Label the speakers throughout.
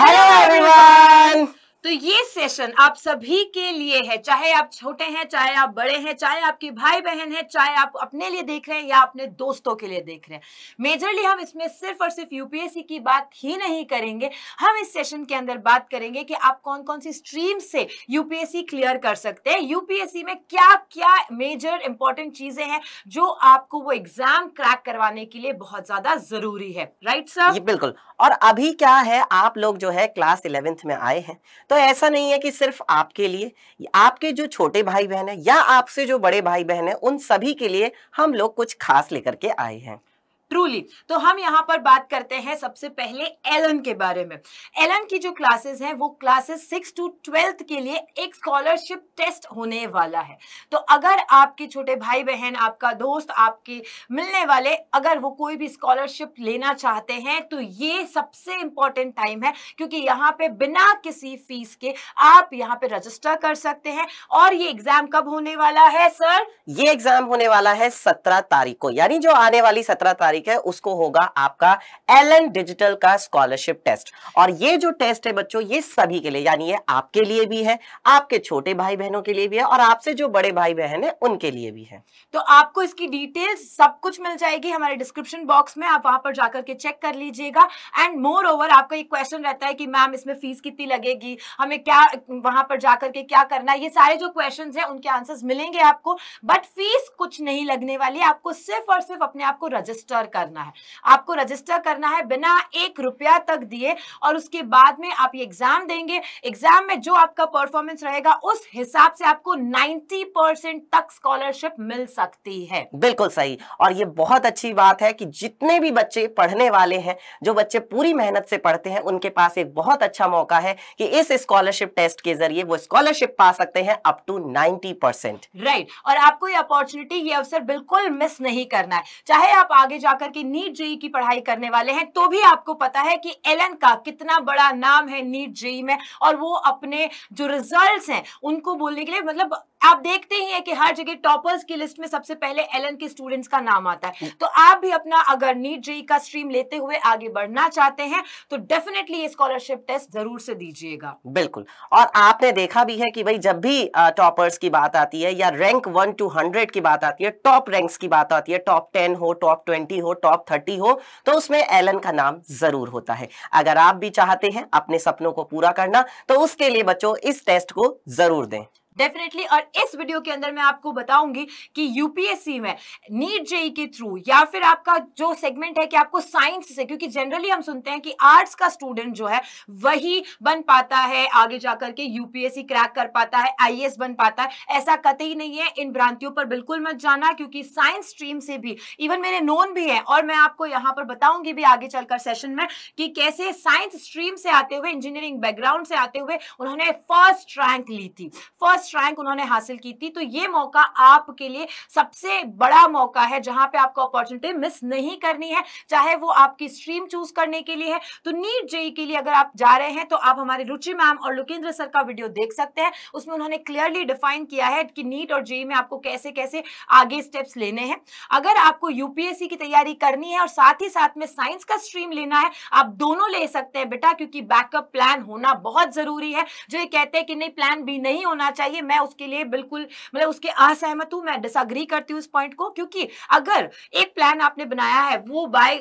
Speaker 1: Hello everyone! तो ये session आप सभी के लिए है चाहे आप छोटे हैं चाहे आप बड़े हैं चाहे आपके भाई बहन है चाहे आप अपने लिए देख रहे हैं या अपने दोस्तों के लिए देख रहे हैं मेजरली हम इसमें सिर्फ और सिर्फ यूपीएससी की बात ही नहीं करेंगे हम इस सेशन के अंदर बात करेंगे कि आप कौन कौन सी स्ट्रीम से यूपीएससी क्लियर कर सकते हैं यूपीएससी में क्या क्या मेजर इंपॉर्टेंट चीजें हैं जो आपको वो एग्जाम क्रैक करवाने के लिए बहुत ज्यादा जरूरी है राइट सर बिल्कुल
Speaker 2: और अभी क्या है आप लोग जो है क्लास इलेवेंथ में आए हैं तो ऐसा नहीं है कि सिर्फ आपके लिए आपके जो छोटे भाई बहन हैं या आपसे जो बड़े भाई बहन हैं उन सभी के लिए हम लोग कुछ खास लेकर के आए हैं
Speaker 1: ट्रूली तो हम यहाँ पर बात करते हैं सबसे पहले एलन के बारे में एलन की जो क्लासेस हैं वो क्लासेस सिक्स टू ट्वेल्थ के लिए एक स्कॉलरशिप टेस्ट होने वाला है तो अगर आपके छोटे भाई बहन आपका दोस्त आपके मिलने वाले अगर वो कोई भी स्कॉलरशिप लेना चाहते हैं तो ये सबसे इंपॉर्टेंट टाइम है क्योंकि यहाँ पे बिना किसी फीस के आप यहाँ पे रजिस्टर कर सकते हैं और ये एग्जाम कब होने वाला है सर
Speaker 2: ये एग्जाम होने वाला है सत्रह तारीख को यानी जो आने वाली सत्रह तारीख ठीक है उसको होगा आपका एल डिजिटल का स्कॉलरशिप टेस्ट और ये जो टेस्ट है बच्चों ये सभी के लिए यानी ये आपके लिए भी है आपके छोटे भाई बहनों के लिए भी है और आपसे जो बड़े भाई बहन है उनके लिए भी है
Speaker 1: तो आपको इसकी डिटेल्स सब कुछ मिल जाएगी हमारे डिस्क्रिप्शन बॉक्स में आप वहां पर जाकर के चेक कर लीजिएगा एंड मोर ओवर आपका एक क्वेश्चन रहता है कि मैम इसमें फीस कितनी लगेगी हमें क्या वहां पर जाकर के क्या करना है ये सारे जो क्वेश्चन है उनके आंसर मिलेंगे आपको बट फीस कुछ नहीं लगने वाली आपको सिर्फ और सिर्फ अपने आप को रजिस्टर करना है आपको रजिस्टर करना है बिना एक रुपया तक दिए और उसके बाद में आप ये एग्जाम देंगे एग्जाम में जो आपका परफॉर्मेंस रहेगा उस हिसाब से आपको 90 परसेंट तक स्कॉलरशिप मिल सकती है
Speaker 2: बिल्कुल सही और ये बहुत अच्छी बात है कि जितने भी बच्चे पढ़ने वाले हैं जो बच्चे पूरी मेहनत से पढ़ते हैं उनके पास एक बहुत अच्छा मौका है कि इस स्कॉलरशिप टेस्ट के जरिए वो स्कॉलरशिप पा सकते हैं up to ninety percent
Speaker 1: right और आपको ये अपॉर्चुनिटी ये अवसर बिल्कुल मिस नहीं करना है चाहे आप आगे जाकर जाकर के नीट जेई की पढ़ाई करने वाले हैं तो भी आपको पता है कि एलन का कितना बड़ा नाम है नीट जेई में और वो अपने जो रिजल्ट्स हैं उनको बोलने के लिए मतलब आप देखते ही हैं कि हर जगह टॉपर्स की लिस्ट में सबसे पहले एल के स्टूडेंट्स का नाम आता है हम्म। तो आप भी अपना अगर नीट जेई e का स्ट्रीम लेते हुए आगे बढ़ना चाहते हैं तो डेफिनेटली स्कॉलरशिप टेस्ट जरूर से दीजिएगा
Speaker 2: बिल्कुल और आपने देखा भी है कि भाई जब भी टॉपर्स की बात आती है या रैंक वन टू हंड्रेड की बात आती है टॉप रैंक्स की बात आती है टॉप टेन हो टॉप ट्वेंटी हो टॉप थर्टी हो तो उसमें एलन का नाम जरूर होता है अगर आप भी चाहते हैं अपने सपनों को पूरा करना तो उसके लिए बच्चों इस टेस्ट को जरूर दें
Speaker 1: डेफिनेटली और इस वीडियो के अंदर मैं आपको बताऊंगी कि यूपीएससी में नीट जेई e के थ्रू या फिर आपका जो सेगमेंट है कि आपको साइंस से क्योंकि जनरली हम सुनते हैं कि आर्ट्स का स्टूडेंट जो है वही बन पाता है आगे जाकर के यूपीएससी क्रैक कर पाता है आई बन पाता है ऐसा कतई नहीं है इन भ्रांतियों पर बिल्कुल मत जाना क्योंकि साइंस स्ट्रीम से भी इवन मेरे नोन भी है और मैं आपको यहाँ पर बताऊंगी भी आगे चलकर सेशन में कि कैसे साइंस स्ट्रीम से आते हुए इंजीनियरिंग बैकग्राउंड से आते हुए उन्होंने फर्स्ट रैंक ली थी फर्स्ट फर्स्ट रैंक उन्होंने हासिल की थी तो ये मौका आपके लिए सबसे बड़ा मौका है जहां पे आपको अपॉर्चुनिटी मिस नहीं करनी है चाहे वो आपकी स्ट्रीम चूज करने के लिए है तो नीट जेई के लिए अगर आप जा रहे हैं तो आप हमारे रुचि मैम और लुकेंद्र सर का वीडियो देख सकते हैं उसमें उन्होंने क्लियरली डिफाइन किया है कि नीट और जेई में आपको कैसे कैसे आगे स्टेप्स लेने हैं अगर आपको यूपीएससी की तैयारी करनी है और साथ ही साथ में साइंस का स्ट्रीम लेना है आप दोनों ले सकते हैं बेटा क्योंकि बैकअप प्लान होना बहुत जरूरी है जो ये कहते हैं कि नहीं प्लान भी नहीं होना चाहिए चाहिए मैं उसके लिए बिल्कुल मतलब उसके असहमत हूँ मैं डिसअग्री करती हूँ इस पॉइंट को क्योंकि अगर एक प्लान आपने बनाया है वो बाय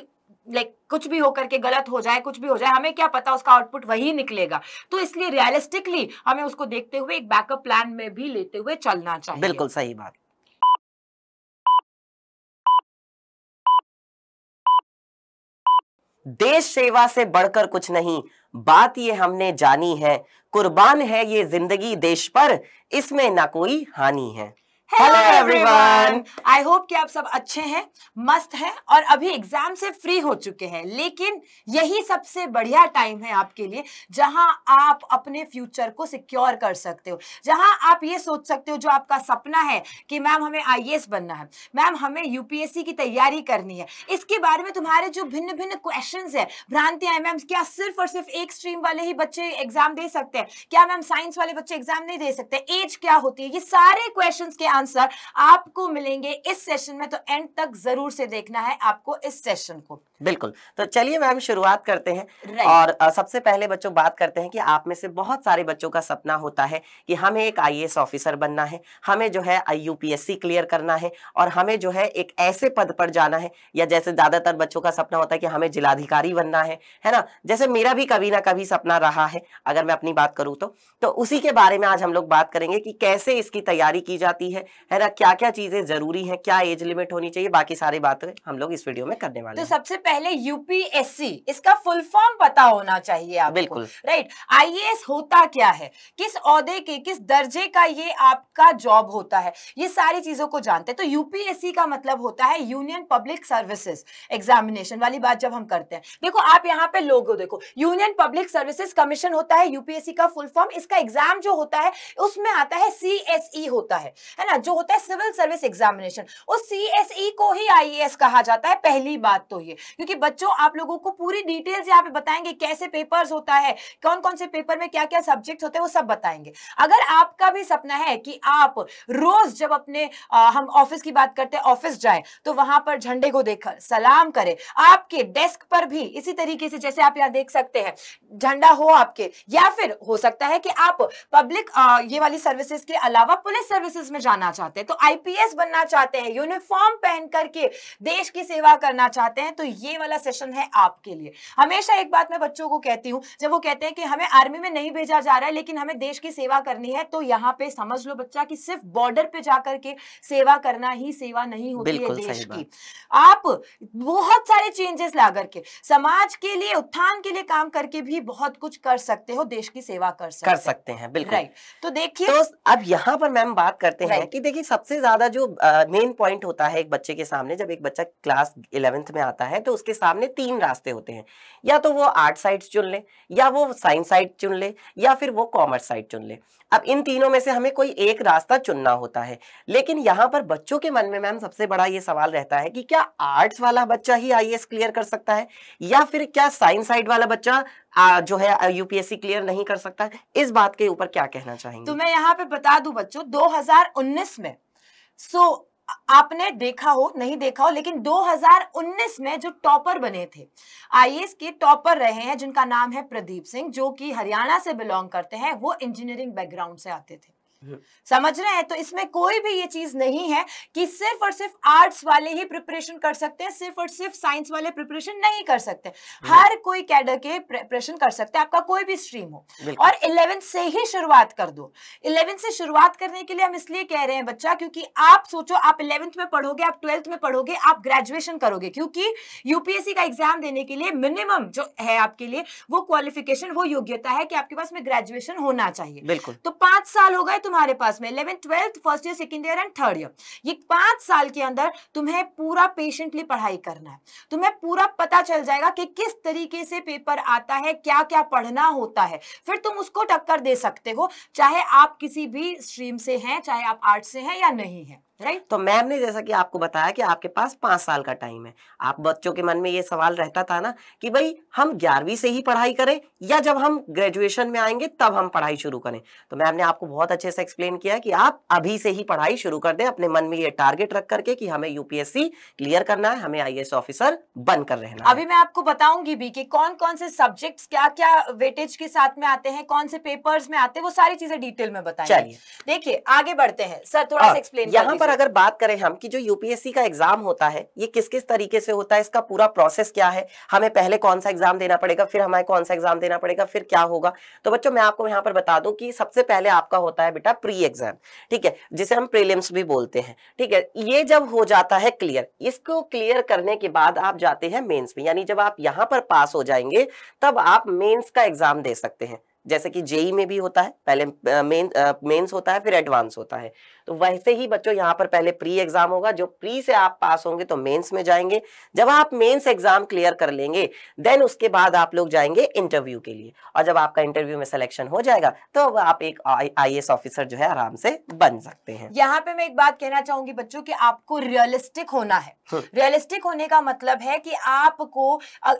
Speaker 1: लाइक like, कुछ भी होकर के गलत हो जाए कुछ भी हो जाए हमें क्या पता उसका आउटपुट वही निकलेगा तो इसलिए रियलिस्टिकली हमें उसको देखते हुए एक बैकअप प्लान में भी लेते हुए चलना चाहिए बिल्कुल
Speaker 2: सही बात देश सेवा से बढ़कर कुछ नहीं बात ये हमने जानी है कुर्बान है ये जिंदगी देश पर इसमें ना कोई हानि है
Speaker 1: हेलो एवरीवन आई होप कि आप सब अच्छे हैं मस्त हैं और अभी एग्जाम से फ्री हो चुके हैं लेकिन यही सबसे बढ़िया टाइम है आपके लिए जहां आप अपने फ्यूचर को सिक्योर कर सकते हो जहां आप ये सोच सकते हो जो आपका सपना है कि मैम हमें आई बनना है मैम हमें यूपीएससी की तैयारी करनी है इसके बारे में तुम्हारे जो भिन्न भिन्न क्वेश्चन है भ्रांतियां हैं मैम क्या सिर्फ और सिर्फ एक स्ट्रीम वाले ही बच्चे एग्जाम दे सकते हैं क्या मैम साइंस वाले बच्चे एग्जाम नहीं दे सकते एज क्या होती है ये सारे क्वेश्चन के आंसर आपको मिलेंगे इस सेशन में तो एंड तक जरूर से देखना है आपको इस सेशन को
Speaker 2: बिल्कुल तो चलिए मैम शुरुआत करते हैं और सबसे पहले बच्चों बात करते हैं कि आप में से बहुत सारे बच्चों का सपना होता है कि हमें एक आई ऑफिसर बनना है हमें जो है आई क्लियर करना है और हमें जो है एक ऐसे पद पर जाना है या जैसे ज्यादातर बच्चों का सपना होता है कि हमें जिलाधिकारी बनना है है ना जैसे मेरा भी कभी ना कभी सपना रहा है अगर मैं अपनी बात करूँ तो, तो उसी के बारे में आज हम लोग बात करेंगे कि कैसे इसकी तैयारी की जाती है है ना क्या क्या चीजें जरूरी है क्या एज लिमिट होनी चाहिए बाकी सारी बात हम लोग इस वीडियो में करने वाले तो
Speaker 1: सबसे पहले यूपीएससी इसका फुल फॉर्म पता होना चाहिए आपको बिल्कुल राइट आई होता क्या है किस औहदे के किस दर्जे का ये आपका जॉब होता है ये सारी चीजों को जानते हैं तो यूपीएससी का मतलब होता है यूनियन पब्लिक सर्विसेज एग्जामिनेशन वाली बात जब हम करते हैं देखो आप यहाँ पे लोगो देखो यूनियन पब्लिक सर्विसेज कमीशन होता है यूपीएससी का फुल फॉर्म इसका एग्जाम जो होता है उसमें आता है सीएसई e होता है है ना जो होता है सिविल सर्विस एग्जामिनेशन उस सीएसई e को ही आईएएस कहा जाता है पहली बात तो ये क्योंकि बच्चों आप लोगों को पूरी डिटेल्स यहाँ पे बताएंगे कैसे पेपर्स होता है कौन कौन से पेपर में क्या क्या सब्जेक्ट होते हैं वो सब बताएंगे अगर आपका भी सपना है कि आप रोज जब अपने आ, हम ऑफिस की बात करते हैं ऑफिस जाए तो वहां पर झंडे को देखकर सलाम करें आपके डेस्क पर भी इसी तरीके से जैसे आप यहाँ देख सकते हैं झंडा हो आपके या फिर हो सकता है कि आप पब्लिक ये वाली सर्विसेज के अलावा पुलिस सर्विसेज में जाना तो बनना चाहते हैं तो आईपीएस बनना चाहते हैं यूनिफॉर्म पहन करके देश की सेवा करना चाहते हैं तो ये वाला सेशन है आपके लिए हमेशा एक बात मैं बच्चों को कहती हूँ जब वो कहते हैं कि हमें आर्मी में नहीं भेजा जा रहा है लेकिन हमें देश की सेवा करनी है तो यहाँ पे समझ लो बच्चा की सिर्फ बॉर्डर पे जाकर के सेवा करना ही सेवा नहीं होती है देश की आप बहुत सारे चेंजेस ला करके समाज के लिए उत्थान के लिए काम करके भी बहुत कुछ कर सकते हो देश की सेवा कर सकते, कर सकते हैं बिल्कुल राइट तो देखिए तो अब यहाँ पर मैम
Speaker 2: बात करते हैं कि देखिए सबसे ज़्यादा जो मेन पॉइंट होता है एक बच्चे के सामने जब एक बच्चा क्लास इलेवेंथ में आता है तो उसके सामने तीन रास्ते होते हैं या तो वो आर्ट साइड चुन ले या वो साइंस साइड चुन ले या फिर वो कॉमर्स साइड चुन ले अब इन तीनों में से हमें कोई एक रास्ता चुनना होता है लेकिन यहाँ पर बच्चों के मन में मैम सबसे बड़ा ये सवाल रहता है कि क्या आर्ट्स वाला बच्चा ही आई क्लियर कर सकता है या फिर क्या साइंस साइड वाला बच्चा आ, जो है यूपीएससी क्लियर नहीं कर सकता है? इस बात के ऊपर क्या कहना चाहेंगे तो
Speaker 1: मैं यहाँ पे बता दू बच्चों दो में सो so, आपने देखा हो नहीं देखा हो लेकिन 2019 में जो टॉपर बने थे आई के टॉपर रहे हैं जिनका नाम है प्रदीप सिंह जो कि हरियाणा से बिलोंग करते हैं वो इंजीनियरिंग बैकग्राउंड से आते थे समझ रहे हैं तो इसमें कोई भी ये चीज नहीं है कि सिर्फ और सिर्फ आर्ट्स वाले ही प्रिपरेशन कर सकते हैं सिर्फ और सिर्फ साइंस वाले प्रिपरेशन नहीं कर सकते हर कोई कैडर के प्रिपरेशन कर सकते हैं आपका कोई भी स्ट्रीम हो और इलेवेंथ से ही शुरुआत कर दो इलेवेंथ से शुरुआत करने के लिए हम इसलिए कह रहे हैं बच्चा क्योंकि आप सोचो आप इलेवेंथ में पढ़ोगे आप ट्वेल्थ में पढ़ोगे आप ग्रेजुएशन करोगे क्योंकि यूपीएससी का एग्जाम देने के लिए मिनिमम जो है आपके लिए वो क्वालिफिकेशन वो योग्यता है कि आपके पास में ग्रेजुएशन होना चाहिए बिल्कुल तो पांच साल हो गए तो तुम्हारे पास में eleven twelfth first year second year and third year ये पांच साल के अंदर तुम्हें पूरा पेशेंटली पढ़ाई करना है तुम्हें पूरा पता चल जाएगा कि किस तरीके से पेपर आता है क्या क्या पढ़ना होता है फिर तुम उसको टक्कर दे सकते हो चाहे आप किसी भी स्ट्रीम से हैं चाहे आप आर्ट से हैं या नहीं है राइट
Speaker 2: तो मैम ने जैसा कि आपको बताया कि आपके पास पांच साल का टाइम है आप बच्चों के मन में ये सवाल रहता था ना कि भाई हम ग्यारहवीं से ही पढ़ाई करें या जब हम ग्रेजुएशन में आएंगे तब हम पढ़ाई शुरू करें तो मैम ने आपको बहुत अच्छे से जैसा एक्सप्लेन किया कि आप अभी से ही पढ़ाई शुरू कर दें अपने मन में ये टारगेट रख करके कि हमें यूपीएससी क्लियर करना है हमें आईएएस ऑफिसर बन कर रहना अभी
Speaker 1: है। मैं आपको बताऊंगी भी कि कौन कौन से सब्जेक्ट्स क्या क्या वेटेज के साथ में आते हैं कौन से पेपर्स में आते हैं वो सारी चीजें डिटेल में बताए चलिए देखिए आगे बढ़ते हैं सर थोड़ा हाँ, सा एक्सप्लेन यहाँ पर अगर
Speaker 2: बात करें हम की जो यूपीएससी का एग्जाम होता है ये किस किस तरीके से होता है इसका पूरा प्रोसेस क्या है हमें पहले कौन सा एग्जाम देना पड़ेगा फिर हमारे कौन सा एग्जाम देना पड़ेगा फिर क्या होगा तो बच्चों मैं आपको यहाँ पर बता दूं कि सबसे पहले आपका होता है बेटा बेटा प्री एग्जाम ठीक है जिसे हम प्रीलिम्स भी बोलते हैं ठीक है ये जब हो जाता है क्लियर इसको क्लियर करने के बाद आप जाते हैं मेंस में यानी जब आप यहाँ पर पास हो जाएंगे तब आप मेंस का एग्जाम दे सकते हैं जैसे कि जेई में भी होता है पहले मेन मेंस होता है फिर एडवांस होता है तो वैसे ही बच्चों यहाँ पर पहले प्री एग्जाम होगा जो प्री से आप पास होंगे तो मेंस में जाएंगे जब आप मेंस एग्जाम क्लियर कर लेंगे देन उसके बाद आप लोग जाएंगे इंटरव्यू के लिए और जब आपका इंटरव्यू में सिलेक्शन हो जाएगा तो आप एक आई ऑफिसर जो है आराम से बन सकते
Speaker 1: हैं यहाँ पे मैं एक बात कहना चाहूंगी बच्चों की आपको रियलिस्टिक होना है हम्म। रियलिस्टिक होने का मतलब है कि आपको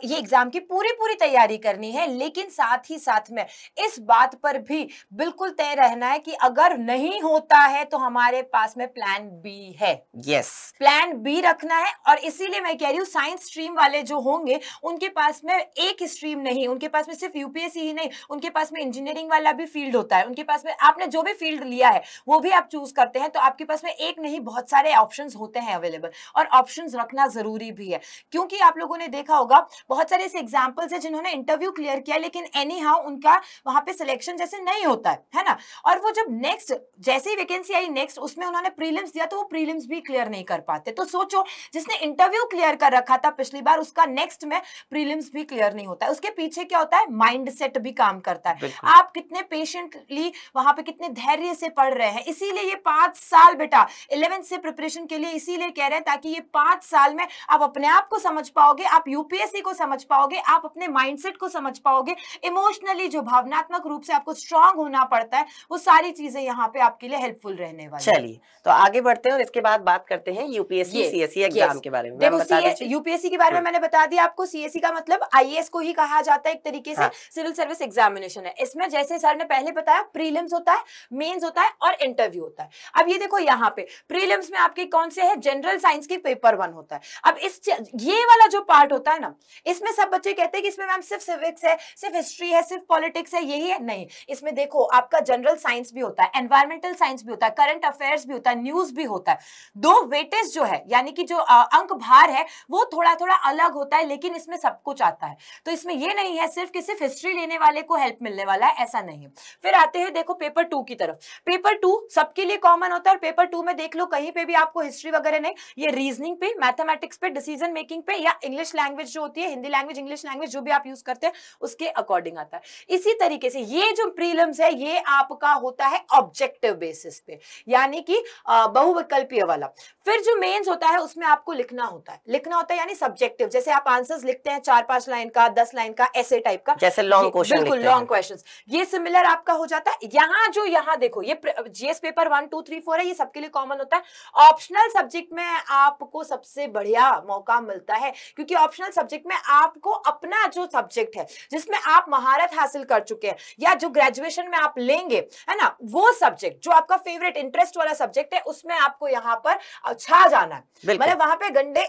Speaker 1: ये एग्जाम की पूरी पूरी तैयारी करनी है लेकिन साथ ही साथ में इस बात पर भी बिल्कुल तय रहना है कि अगर नहीं होता है तो हमारे पास में प्लान बी है यस प्लान बी रखना है और इसीलिए मैं कह रही हूँ साइंस स्ट्रीम वाले जो होंगे उनके पास में एक स्ट्रीम नहीं उनके पास में सिर्फ यूपीएससी ही नहीं उनके पास में इंजीनियरिंग वाला भी फील्ड होता है उनके पास में आपने जो भी फील्ड लिया है वो भी आप चूज करते हैं तो आपके पास में एक नहीं बहुत सारे ऑप्शन होते हैं अवेलेबल और ऑप्शन रखना जरूरी भी है क्योंकि आप लोगों ने देखा होगा बहुत सारे ऐसे एग्जाम्पल्स है जिन्होंने इंटरव्यू क्लियर किया लेकिन एनी हाउ उनका वहां पे सिलेक्शन जैसे नहीं होता है है ना और वो जब नेक्स्ट जैसे ही वैकेंसी आई नेक्स्ट उसमें उन्होंने प्रीलिम्स दिया तो वो प्रीलिम्स भी क्लियर नहीं कर पाते तो सोचो जिसने इंटरव्यू क्लियर कर रखा था पिछली बार उसका नेक्स्ट में प्रीलिम्स भी क्लियर नहीं होता है उसके पीछे क्या होता है माइंड भी काम करता है आप कितने पेशेंटली वहां पर कितने धैर्य से पढ़ रहे हैं इसीलिए ये पांच साल बेटा इलेवेंथ से प्रिपरेशन के लिए इसीलिए कह रहे हैं ताकि ये पांच साल में आप अपने आप को समझ पाओगे आप यूपीएससी को समझ पाओगे आप अपने माइंडसेट को समझ पाओगे इमोशनली जो भावना भावनात्मक रूप से आपको स्ट्रांग होना पड़ता है वो सारी चीजें यहाँ पे आपके लिए हेल्पफुल रहने वाली चलिए
Speaker 2: तो आगे बढ़ते हैं और इसके बाद बात करते हैं यूपीएससी सीएससी एग्जाम के बारे में देखो
Speaker 1: यूपीएससी के बारे में हाँ। मैंने बता दिया आपको सीएससी का मतलब आई को ही कहा जाता है एक तरीके से सिविल सर्विस एग्जामिनेशन है इसमें जैसे सर ने पहले बताया प्रीलिम्स होता है मेन्स होता है और इंटरव्यू होता है अब ये देखो यहाँ पे प्रीलिम्स में आपके कौन से है जनरल साइंस के पेपर वन होता है अब इस ये वाला जो पार्ट होता है ना इसमें सब बच्चे कहते हैं कि इसमें मैम सिर्फ सिविक्स है सिर्फ हिस्ट्री है सिर्फ पॉलिटिक्स है समस्या यही है नहीं इसमें देखो आपका जनरल साइंस भी होता है एनवायरमेंटल साइंस भी होता है करंट अफेयर्स भी होता है न्यूज भी होता है दो वेटेज जो है यानी कि जो अंक भार है वो थोड़ा थोड़ा अलग होता है लेकिन इसमें सब कुछ आता है तो इसमें यह नहीं है सिर्फ किसी हिस्ट्री लेने वाले को हेल्प मिलने वाला है ऐसा नहीं फिर आते हैं देखो पेपर टू की तरफ पेपर टू सबके लिए कॉमन होता है और पेपर टू में देख लो कहीं पे भी आपको हिस्ट्री वगैरह नहीं ये रीजनिंग पे मैथमेटिक्स पे डिसीजन मेकिंग पे या इंग्लिश लैंग्वेज जो होती है हिंदी लैंग्वेज इंग्लिश लैंग्वेज जो भी आप यूज करते हैं उसके अकॉर्डिंग आता है इसी तरह तरीके से ये जो प्रीलिम्स है ये आपका होता है ऑब्जेक्टिव बेसिस पे यानी कि बहुविकल्पीय वाला फिर जो मेंस होता है उसमें आपको लिखना होता है लिखना होता है यानी सब्जेक्टिव जैसे आप आंसर्स लिखते हैं चार पांच लाइन का दस लाइन का ऐसे टाइप का जैसे लॉन्ग क्वेश्चन बिल्कुल लॉन्ग क्वेश्चन ये सिमिलर आपका हो जाता है यहाँ जो यहाँ देखो ये GS paper one two three four है ये सबके लिए कॉमन होता है ऑप्शनल सब्जेक्ट में आपको सबसे बढ़िया मौका मिलता है क्योंकि ऑप्शनल सब्जेक्ट में आपको अपना जो सब्जेक्ट है जिसमें आप महारत हासिल कर चुके चुके हैं या जो ग्रेजुएशन में आप लेंगे है ना वो सब्जेक्ट जो आपका फेवरेट इंटरेस्ट वाला सब्जेक्ट है उसमें आपको यहाँ पर छा जाना है मतलब वहां पे गंडे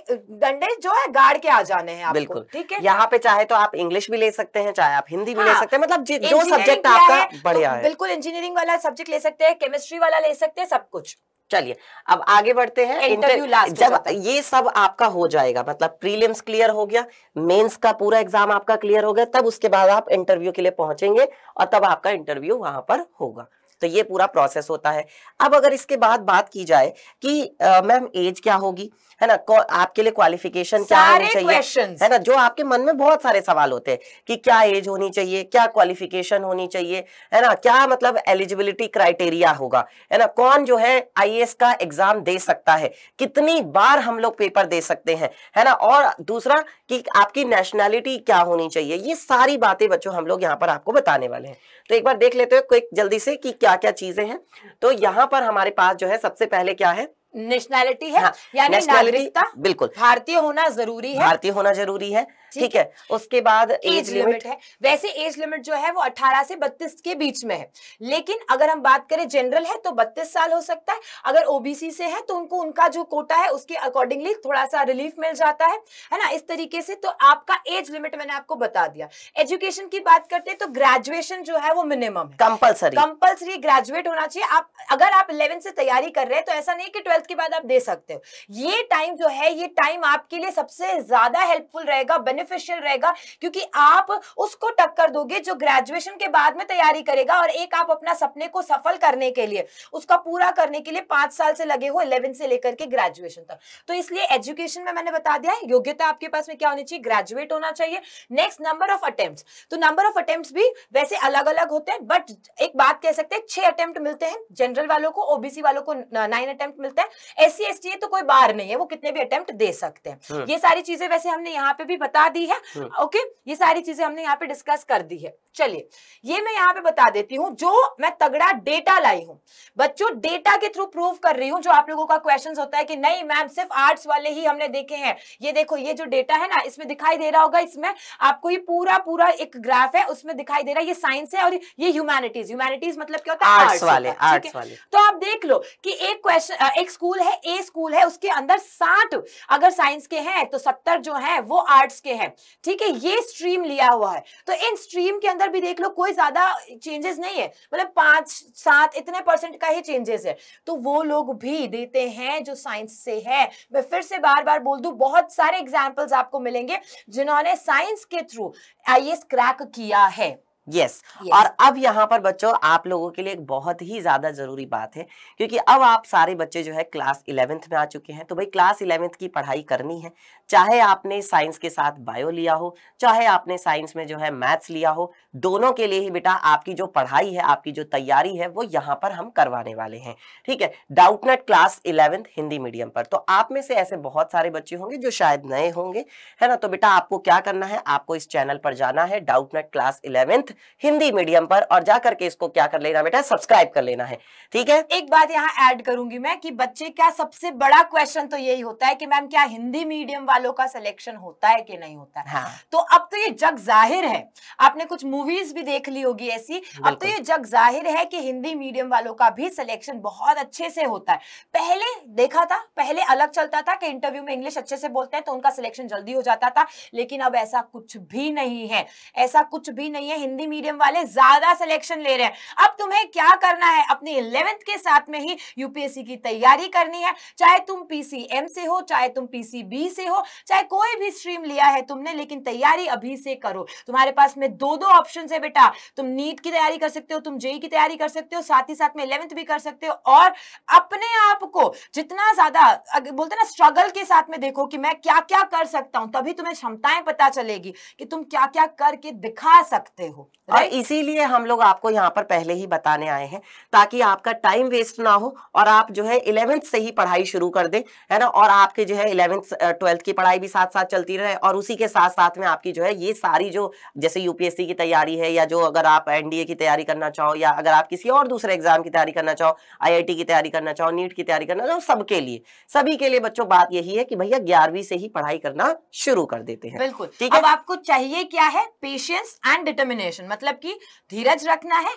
Speaker 1: गंडे जो है गाड़ के आ जाने हैं आपको ठीक है यहाँ पे चाहे तो आप इंग्लिश भी ले सकते हैं चाहे आप हिंदी भी ले हाँ। सकते हैं मतलब जो सब्जेक्ट आपका बढ़िया तो है बिल्कुल इंजीनियरिंग वाला सब्जेक्ट ले सकते हैं केमिस्ट्री वाला ले सकते हैं सब कुछ
Speaker 2: चलिए अब आगे बढ़ते
Speaker 1: हैं इंटरव्यू लास्ट जब
Speaker 2: ये सब आपका हो जाएगा मतलब प्रीलिम्स क्लियर हो गया मेंस का पूरा एग्जाम आपका क्लियर हो गया तब उसके बाद आप इंटरव्यू के लिए पहुंचेंगे और तब आपका इंटरव्यू वहां पर होगा तो ये पूरा प्रोसेस होता है अब अगर इसके बाद बात की जाए कि मैम एज क्या होगी है ना आपके लिए क्वालिफिकेशन क्या होनी चाहिए है ना जो आपके मन में बहुत सारे सवाल होते हैं कि क्या एज होनी चाहिए क्या क्वालिफिकेशन होनी चाहिए है ना क्या मतलब एलिजिबिलिटी क्राइटेरिया होगा है ना कौन जो है आई का एग्जाम दे सकता है कितनी बार हम लोग पेपर दे सकते हैं है ना और दूसरा कि आपकी नेशनैलिटी क्या होनी चाहिए ये सारी बातें बच्चों हम लोग यहाँ पर आपको बताने वाले हैं तो एक बार देख लेते हो क्विक जल्दी से कि क्या क्या क्या चीजें हैं तो यहाँ पर हमारे पास जो है
Speaker 1: सबसे पहले क्या है नेशनैलिटी है हाँ, यानी नागरिकता बिल्कुल भारतीय होना जरूरी है भारतीय
Speaker 2: होना जरूरी है ठीक है
Speaker 1: उसके बाद एज लिमिट है वैसे एज लिमिट जो है वो 18 से 32 के बीच में है लेकिन अगर हम बात करें जनरल है तो 32 साल हो सकता है अगर ओबीसी से है तो उनको उनका जो कोटा है उसके अकॉर्डिंगली थोड़ा सा रिलीफ मिल जाता है है ना इस तरीके से तो आपका एज लिमिट मैंने आपको बता दिया एजुकेशन की बात करते हैं तो ग्रेजुएशन जो है वो मिनिमम कंपल्सरी कंपल्सरी ग्रेजुएट होना चाहिए आप अगर आप इलेवन से तैयारी कर रहे हैं तो ऐसा नहीं कि ट्वेल्थ के बाद आप दे सकते हो ये टाइम जो है ये टाइम आपके लिए सबसे ज्यादा हेल्पफुल रहेगा बेनिफिशियल रहेगा क्योंकि आप उसको टक्कर दोगे जो ग्रेजुएशन के बाद में तैयारी करेगा और एक आप अपना सपने को सफल करने के लिए उसका पूरा करने के लिए पांच साल से लगे हो इलेवन से लेकर के ग्रेजुएशन तक तो इसलिए एजुकेशन में मैंने बता दिया है योग्यता आपके पास में क्या होनी चाहिए ग्रेजुएट होना चाहिए नेक्स्ट नंबर ऑफ अटेम्प्ट तो नंबर ऑफ अटेम्प्ट भी वैसे अलग अलग होते हैं बट एक बात कह सकते हैं छह अटेम्प्ट मिलते हैं जनरल वालों को ओबीसी वालों को नाइन अटेम्प्ट मिलता है एस सी तो कोई बार नहीं है वो कितने भी अटेम्प्ट दे सकते हैं हम्म। ये सारी चीजें वैसे हमने यहाँ पे भी बता बता दी है ओके ये सारी चीजें हमने यहाँ पे डिस्कस कर दी है चलिए ये मैं यहाँ पे बता देती हूँ जो मैं तगड़ा डेटा लाई हूँ बच्चों डेटा के थ्रू प्रूव कर रही हूँ जो आप लोगों का क्वेश्चन होता है कि नहीं मैम सिर्फ आर्ट्स वाले ही हमने देखे हैं ये देखो ये जो डेटा है ना इसमें दिखाई दे रहा होगा इसमें आपको ये पूरा पूरा एक ग्राफ है उसमें दिखाई दे रहा है ये साइंस है और ये ह्यूमैनिटीज ह्यूमैनिटीज मतलब क्या होता है आर्ट्स वाले तो आप देख लो कि एक क्वेश्चन एक स्कूल है ए स्कूल है उसके अंदर साठ अगर साइंस के हैं तो सत्तर जो है वो आर्ट्स के हैं ठीक है ये स्ट्रीम लिया हुआ है तो इन स्ट्रीम के अंदर भी देख लो कोई ज्यादा चेंजेस नहीं है मतलब पांच सात इतने परसेंट का ही चेंजेस है तो वो लोग भी देते हैं जो साइंस से है मैं फिर से बार बार बोल दू बहुत सारे एग्जाम्पल्स आपको मिलेंगे जिन्होंने साइंस के थ्रू आई क्रैक किया है यस yes. yes. और
Speaker 2: अब यहाँ पर बच्चों आप लोगों के लिए एक बहुत ही ज्यादा जरूरी बात है क्योंकि अब आप सारे बच्चे जो है क्लास इलेवेंथ में आ चुके हैं तो भाई क्लास इलेवेंथ की पढ़ाई करनी है चाहे आपने साइंस के साथ बायो लिया हो चाहे आपने साइंस में जो है मैथ्स लिया हो दोनों के लिए ही बेटा आपकी जो पढ़ाई है आपकी जो तैयारी है वो यहाँ पर हम करवाने वाले हैं ठीक है Doubtnut class eleventh Hindi medium पर तो आप में से ऐसे बहुत सारे बच्चे होंगे जो शायद नए होंगे है ना तो बेटा आपको क्या करना है आपको इस चैनल पर जाना है Doubtnut class eleventh Hindi medium पर और जाकर के इसको क्या कर लेना बेटा सब्सक्राइब कर लेना है
Speaker 1: ठीक है एक बात यहाँ ऐड करूंगी मैं कि बच्चे का सबसे बड़ा क्वेश्चन तो यही होता है कि मैम क्या हिंदी मीडियम वालों का सिलेक्शन होता है कि नहीं होता है हाँ। तो अब तो ये जग जाहिर है आपने कुछ मूवीज भी देख ली होगी ऐसी अब तो ये जग जाहिर है कि हिंदी मीडियम वालों का भी सिलेक्शन बहुत अच्छे से होता है पहले देखा था पहले अलग चलता था कि इंटरव्यू में इंग्लिश अच्छे से बोलते हैं तो उनका सिलेक्शन जल्दी हो जाता था लेकिन अब ऐसा कुछ भी नहीं है ऐसा कुछ भी नहीं है हिंदी हिंदी मीडियम वाले ज्यादा सिलेक्शन ले रहे हैं अब तुम्हें क्या करना है अपने इलेवेंथ के साथ में ही यूपीएससी की तैयारी करनी है चाहे तुम पीसीएम से हो चाहे तुम पीसीबी से हो चाहे कोई भी स्ट्रीम लिया है तुमने लेकिन तैयारी अभी से करो तुम्हारे पास में दो दो ऑप्शन है बेटा तुम नीट की तैयारी कर सकते हो तुम जेई की तैयारी कर सकते हो साथ ही साथ में इलेवेंथ भी कर सकते हो और अपने आप को जितना ज्यादा बोलते ना स्ट्रगल के साथ में देखो कि मैं क्या क्या कर सकता हूं तभी तुम्हें क्षमताएं पता चलेगी कि तुम क्या क्या करके दिखा सकते हो और इसीलिए
Speaker 2: हम लोग आपको यहाँ पर पहले ही बताने आए हैं ताकि आपका टाइम वेस्ट ना हो और आप जो है इलेवेंथ से ही पढ़ाई शुरू कर दें है ना और आपके जो है इलेवेंथ ट्वेल्थ की पढ़ाई भी साथ साथ चलती रहे और उसी के साथ साथ में आपकी जो है ये सारी जो जैसे यूपीएससी की तैयारी है या जो अगर आप एनडीए की तैयारी करना चाहो या अगर आप किसी और दूसरे एग्जाम की तैयारी करना चाहो आई की तैयारी करना चाहो नीट e की तैयारी करना चाहो सबके लिए सभी के लिए बच्चों बात यही है कि भैया ग्यारहवीं से ही पढ़ाई करना शुरू कर देते हैं
Speaker 1: बिल्कुल ठीक है आपको चाहिए क्या है पेशेंस एंड डिटर्मिनेशन डेडिकेशन मतलब कि धीरज रखना है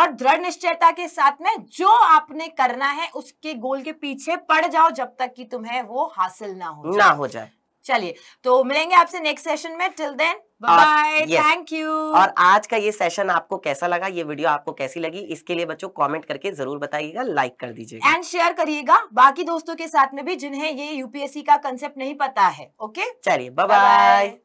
Speaker 1: और दृढ़ निश्चयता के साथ में जो आपने करना है उसके गोल के पीछे पड़ जाओ जब तक कि तुम्हें वो हासिल ना हो ना हो जाए चलिए तो मिलेंगे आपसे नेक्स्ट सेशन में till then bye thank you और
Speaker 2: आज का ये सेशन आपको कैसा लगा ये वीडियो आपको कैसी लगी इसके लिए बच्चों कमेंट करके जरूर बताइएगा लाइक कर दीजिए
Speaker 1: एंड शेयर करिएगा बाकी दोस्तों के साथ में भी जिन्हें ये यूपीएससी का कंसेप्ट नहीं पता है ओके
Speaker 2: चलिए बाय बाय